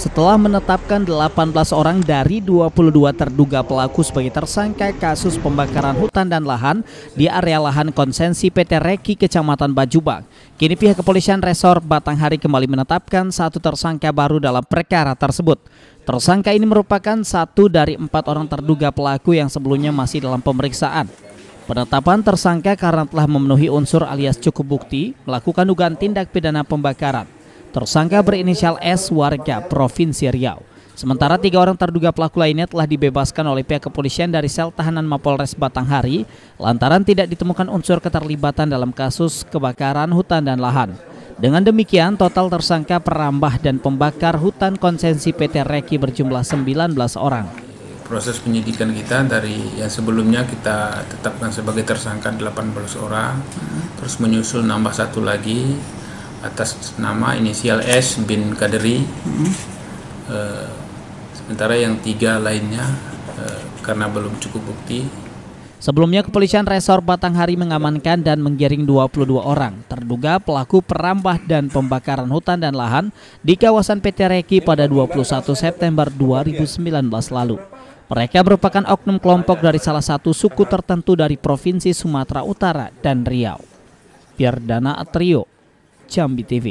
setelah menetapkan 18 orang dari 22 terduga pelaku sebagai tersangka kasus pembakaran hutan dan lahan di area lahan konsensi PT Reki Kecamatan Bajubang. Kini pihak kepolisian Resor Batanghari kembali menetapkan satu tersangka baru dalam perkara tersebut. Tersangka ini merupakan satu dari empat orang terduga pelaku yang sebelumnya masih dalam pemeriksaan. Penetapan tersangka karena telah memenuhi unsur alias cukup bukti melakukan dugaan tindak pidana pembakaran. Tersangka berinisial S warga Provinsi Riau. Sementara tiga orang terduga pelaku lainnya telah dibebaskan oleh pihak kepolisian dari sel tahanan Mapolres Batanghari lantaran tidak ditemukan unsur keterlibatan dalam kasus kebakaran hutan dan lahan. Dengan demikian, total tersangka perambah dan pembakar hutan konsensi PT Reki berjumlah 19 orang. Proses penyidikan kita dari yang sebelumnya kita tetapkan sebagai tersangka 18 orang, terus menyusul nambah satu lagi, atas nama inisial S bin Kaderi. Hmm. E, sementara yang tiga lainnya e, karena belum cukup bukti. Sebelumnya kepolisian Resor Batanghari mengamankan dan menggiring 22 orang terduga pelaku perampah dan pembakaran hutan dan lahan di kawasan PT Reki pada 21 September 2019 lalu. Mereka merupakan oknum kelompok dari salah satu suku tertentu dari Provinsi Sumatera Utara dan Riau. Pierdana Atrio, ciambi tv